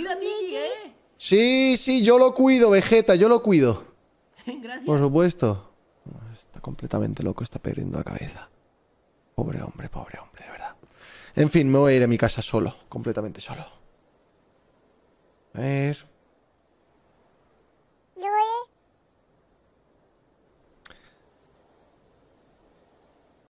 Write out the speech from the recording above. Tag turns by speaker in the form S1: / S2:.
S1: ¿eh?
S2: Sí, sí, yo lo cuido, Vegeta, yo lo cuido.
S1: Gracias. Por
S2: supuesto. Está completamente loco, está perdiendo la cabeza. Pobre hombre, pobre hombre, de verdad. En fin, me voy a ir a mi casa solo, completamente solo. A ver.